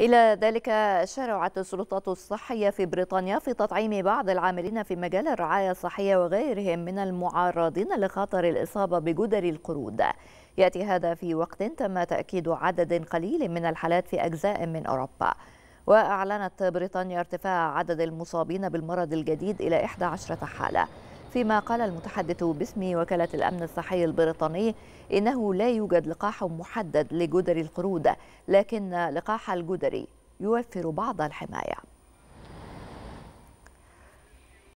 إلى ذلك شرعت السلطات الصحية في بريطانيا في تطعيم بعض العاملين في مجال الرعاية الصحية وغيرهم من المعرضين لخطر الإصابة بجدر القرود يأتي هذا في وقت تم تأكيد عدد قليل من الحالات في أجزاء من أوروبا وأعلنت بريطانيا ارتفاع عدد المصابين بالمرض الجديد إلى 11 حالة فيما قال المتحدث باسم وكالة الأمن الصحي البريطاني إنه لا يوجد لقاح محدد لجدري القرود لكن لقاح الجدري يوفر بعض الحماية